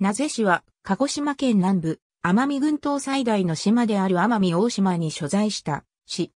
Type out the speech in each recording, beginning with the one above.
名瀬市は、鹿児島県南部、奄美群島最大の島である奄美大島に所在した市。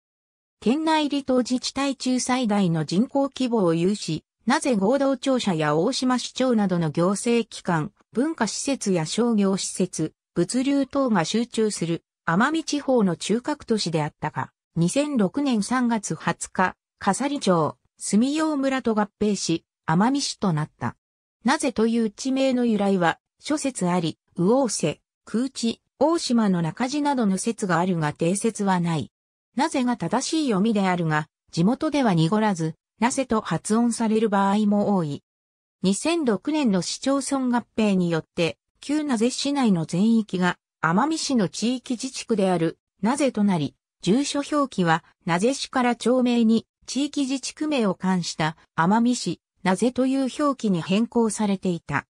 県内離島自治体中最大の人口規模を有し、なぜ合同庁舎や大島市長などの行政機関、文化施設や商業施設、物流等が集中する奄美地方の中核都市であったか、2006年3月20日、笠利町、住用村と合併し、奄美市となった。なぜという地名の由来は、諸説あり、右往瀬、空地、大島の中地などの説があるが定説はない。なぜが正しい読みであるが、地元では濁らず、なぜと発音される場合も多い。2006年の市町村合併によって、旧なぜ市内の全域が、奄美市の地域自治区である、なぜとなり、住所表記は、なぜ市から町名に、地域自治区名を冠した、奄美市、なぜという表記に変更されていた。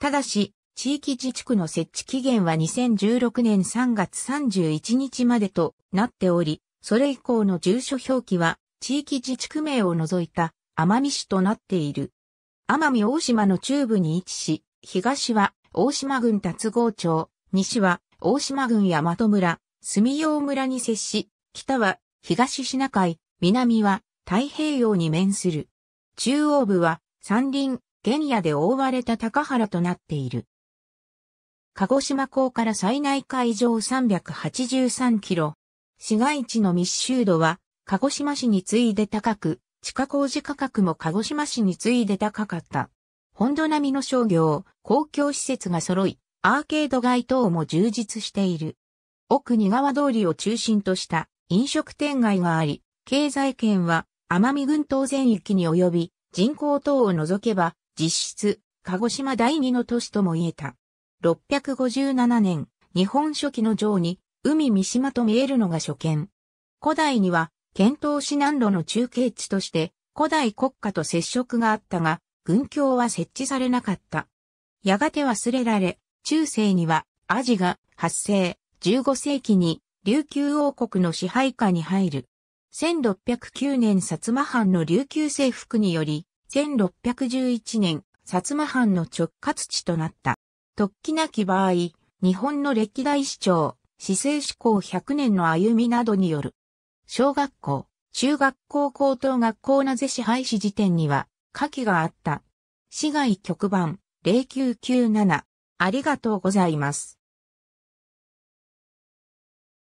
ただし、地域自治区の設置期限は2016年3月31日までとなっており、それ以降の住所表記は地域自治区名を除いた奄美市となっている。奄美大島の中部に位置し、東は大島郡達郷町、西は大島郡山和村、住用村に接し、北は東シナ海、南は太平洋に面する。中央部は山林、原野で覆われた高原となっている。鹿児島港から最内海上383キロ。市街地の密集度は、鹿児島市に次いで高く、地下工事価格も鹿児島市に次いで高かった。本土並みの商業、公共施設が揃い、アーケード街等も充実している。奥二川通りを中心とした飲食店街があり、経済圏は奄美群島全域に及び、人口等を除けば、実質、鹿児島第二の都市とも言えた。657年、日本書紀の城に、海三島と見えるのが初見。古代には、遣唐使南路の中継地として、古代国家と接触があったが、軍協は設置されなかった。やがて忘れられ、中世には、アジが発生、15世紀に、琉球王国の支配下に入る。1609年薩摩藩の琉球征服により、1611年、薩摩藩の直轄地となった。突起なき場合、日本の歴代市長、市政志向100年の歩みなどによる。小学校、中学校高等学校なぜ支配し時点には、下記があった。市外局番、0997。ありがとうございます。